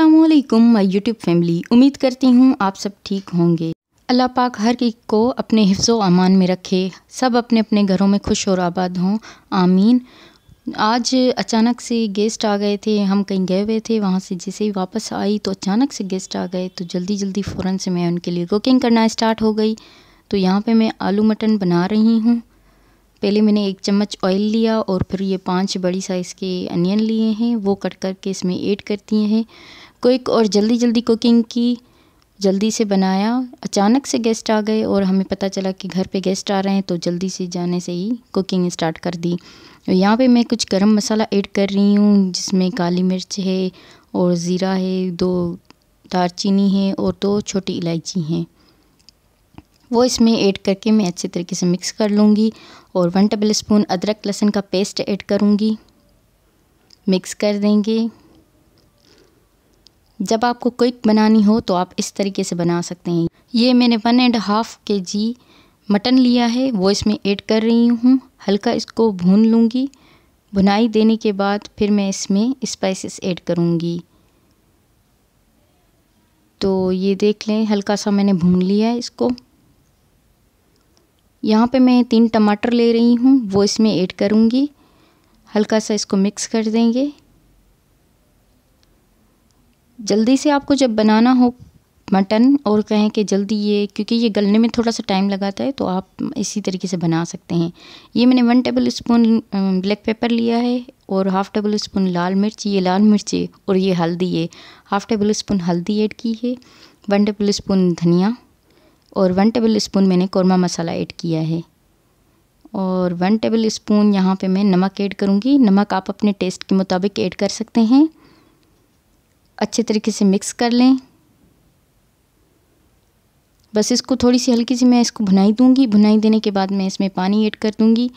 असलकुम my YouTube family उम्मीद करती हूँ आप सब ठीक होंगे अल्लाह पाक हर एक को अपने हिफ्ज़ अमान में रखे सब अपने अपने घरों में खुश और आबाद हों आमीन आज अचानक से गेस्ट आ गए थे हम कहीं गए हुए थे वहाँ से जैसे ही वापस आई तो अचानक से गेस्ट आ गए तो जल्दी जल्दी फ़ौर से मैं उनके लिए कुकिंग करना स्टार्ट हो गई तो यहाँ पे मैं आलू मटन बना रही हूँ पहले मैंने एक चम्मच ऑयल लिया और फिर ये पांच बड़ी साइज़ के अनियन लिए हैं वो कट करके इसमें ऐड करती हैं क्विक और जल्दी जल्दी कुकिंग की जल्दी से बनाया अचानक से गेस्ट आ गए और हमें पता चला कि घर पे गेस्ट आ रहे हैं तो जल्दी से जाने से ही कुकिंग स्टार्ट कर दी यहाँ पे मैं कुछ गरम मसाला ऐड कर रही हूँ जिसमें काली मिर्च है और ज़ीरा है दो दारचीनी है और दो छोटी इलायची हैं वो इसमें ऐड करके मैं अच्छे तरीके से मिक्स कर लूँगी और वन टेबल स्पून अदरक लहसुन का पेस्ट ऐड करूँगी मिक्स कर देंगे जब आपको क्विक बनानी हो तो आप इस तरीके से बना सकते हैं ये मैंने वन एंड हाफ़ के जी मटन लिया है वो इसमें ऐड कर रही हूँ हल्का इसको भून लूँगी भुनाई देने के बाद फिर मैं इसमें स्पाइसेस ऐड करूँगी तो ये देख लें हल्का सा मैंने भून लिया है इसको यहाँ पे मैं तीन टमाटर ले रही हूँ वो इसमें ऐड करूँगी हल्का सा इसको मिक्स कर देंगे जल्दी से आपको जब बनाना हो मटन और कहें कि जल्दी ये क्योंकि ये गलने में थोड़ा सा टाइम लगाता है तो आप इसी तरीके से बना सकते हैं ये मैंने one tablespoon black pepper लिया है और हाफ़ टेबल स्पून लाल मिर्च ये लाल मिर्च और ये हल्दी है हाफ़ टेबल स्पून हल्दी ऐड की है वन टेबल स्पून धनिया और वन टेबल स्पून मैंने कौरमा मसाला ऐड किया है और वन टेबल स्पून यहाँ पर मैं नमक ऐड करूँगी नमक आप अपने टेस्ट के मुताबिक ऐड कर सकते हैं अच्छे तरीके से मिक्स कर लें बस इसको थोड़ी सी हल्की सी मैं इसको भुनाई दूंगी भुनाई देने के बाद मैं इसमें पानी ऐड कर दूंगी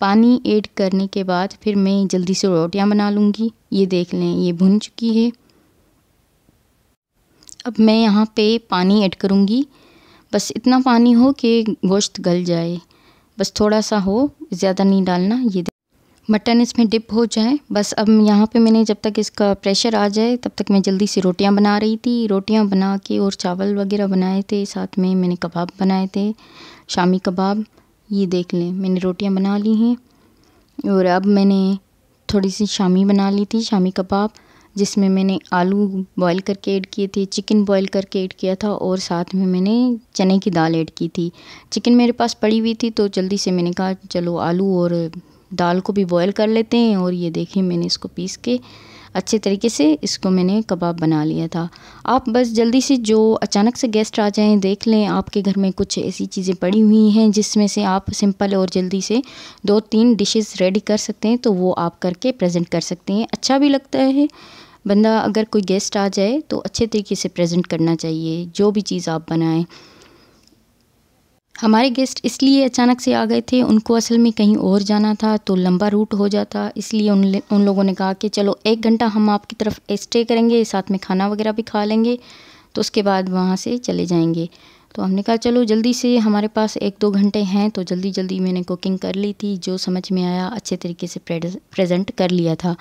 पानी ऐड करने के बाद फिर मैं जल्दी से रोटियां बना लूँगी ये देख लें ये भुन चुकी है अब मैं यहाँ पे पानी ऐड करूँगी बस इतना पानी हो कि गोश्त गल जाए बस थोड़ा सा हो ज़्यादा नहीं डालना ये मटन इसमें डिप हो जाए बस अब यहाँ पे मैंने जब तक इसका प्रेशर आ जाए तब तक मैं जल्दी से रोटियाँ बना रही थी रोटियाँ बना के और चावल वगैरह बनाए थे साथ में मैंने कबाब बनाए थे शामी कबाब ये देख लें मैंने रोटियाँ बना ली हैं और अब मैंने थोड़ी सी शामी बना ली थी शामी कबाब जिसमें मैंने आलू बॉईल करके ऐड किए थे चिकन बॉईल करके ऐड किया था और साथ में मैंने चने की दाल ऐड की थी चिकन मेरे पास पड़ी हुई थी तो जल्दी से मैंने कहा चलो आलू और दाल को भी बॉयल कर लेते हैं और ये देखिए मैंने इसको पीस के अच्छे तरीके से इसको मैंने कबाब बना लिया था आप बस जल्दी से जो अचानक से गेस्ट आ जाएं देख लें आपके घर में कुछ ऐसी चीज़ें पड़ी हुई हैं जिसमें से आप सिंपल और जल्दी से दो तीन डिशेस रेडी कर सकते हैं तो वो आप करके प्रेजेंट कर सकते हैं अच्छा भी लगता है बंदा अगर कोई गेस्ट आ जाए तो अच्छे तरीके से प्रेजेंट करना चाहिए जो भी चीज़ आप बनाएँ हमारे गेस्ट इसलिए अचानक से आ गए थे उनको असल में कहीं और जाना था तो लंबा रूट हो जाता इसलिए उन उन लोगों ने कहा कि चलो एक घंटा हम आपकी तरफ स्टे करेंगे साथ में खाना वगैरह भी खा लेंगे तो उसके बाद वहाँ से चले जाएंगे तो हमने कहा चलो जल्दी से हमारे पास एक दो घंटे हैं तो जल्दी जल्दी मैंने कुकिंग कर ली थी जो समझ में आया अच्छे तरीके से प्रेजेंट कर लिया था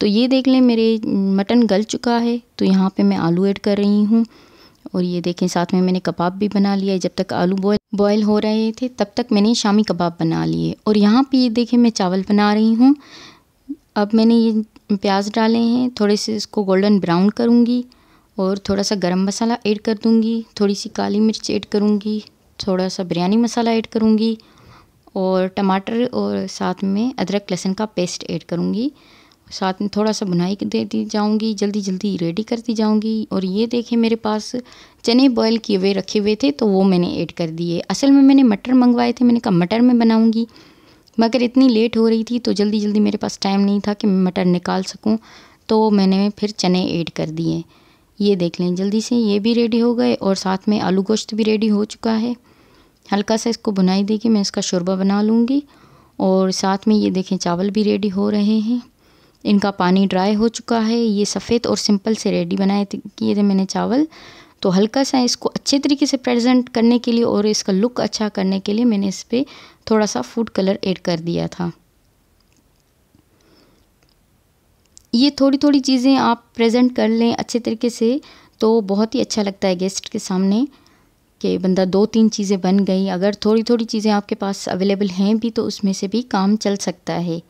तो ये देख लें मेरे मटन गल चुका है तो यहाँ पे मैं आलू ऐड कर रही हूँ और ये देखें साथ में मैंने कबाब भी बना लिया जब तक आलू बॉयल बॉयल हो रहे थे तब तक मैंने शामी कबाब बना लिए और यहाँ पे ये देखें मैं चावल बना रही हूँ अब मैंने ये प्याज डाले हैं थोड़े से इसको गोल्डन ब्राउन करूँगी और थोड़ा सा गर्म मसाला ऐड कर दूँगी थोड़ी सी काली मिर्च ऐड करूँगी थोड़ा सा बिरयानी मसाला ऐड करूँगी और टमाटर और साथ में अदरक लहसुन का पेस्ट ऐड करूँगी साथ में थोड़ा सा दे देती जाऊंगी जल्दी जल्दी रेडी करती जाऊंगी और ये देखें मेरे पास चने बॉयल किए हुए रखे हुए थे तो वो मैंने ऐड कर दिए असल में मैंने मटर मंगवाए थे मैंने कहा मटर में बनाऊंगी मगर इतनी लेट हो रही थी तो जल्दी जल्दी मेरे पास टाइम नहीं था कि मैं मटर निकाल सकूँ तो मैंने फिर चने ऐड कर दिए ये देख लें जल्दी से ये भी रेडी हो गए और साथ में आलू गोश्त भी रेडी हो चुका है हल्का सा इसको दे के मैं इसका शोरबा बना लूँगी और साथ में ये देखें चावल भी रेडी हो रहे हैं इनका पानी ड्राई हो चुका है ये सफ़ेद और सिंपल से रेडी बनाए किए थे मैंने चावल तो हल्का सा इसको अच्छे तरीके से प्रेजेंट करने के लिए और इसका लुक अच्छा करने के लिए मैंने इस पर थोड़ा सा फूड कलर ऐड कर दिया था ये थोड़ी थोड़ी चीज़ें आप प्रेजेंट कर लें अच्छे तरीके से तो बहुत ही अच्छा लगता है गेस्ट के सामने कि बंदा दो तीन चीज़ें बन गई अगर थोड़ी थोड़ी चीज़ें आपके पास अवेलेबल हैं भी तो उसमें से भी काम चल सकता है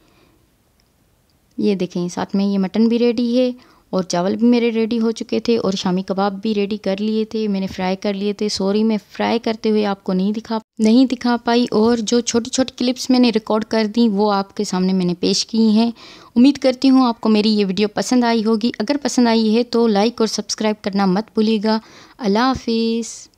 ये देखें साथ में ये मटन भी रेडी है और चावल भी मेरे रेडी हो चुके थे और शामी कबाब भी रेडी कर लिए थे मैंने फ्राई कर लिए थे सॉरी मैं फ्राई करते हुए आपको नहीं दिखा नहीं दिखा पाई और जो छोटी छोटी क्लिप्स मैंने रिकॉर्ड कर दी वो आपके सामने मैंने पेश की हैं उम्मीद करती हूँ आपको मेरी ये वीडियो पसंद आई होगी अगर पसंद आई है तो लाइक और सब्सक्राइब करना मत भूलिएगा अल्लाह हाफिज़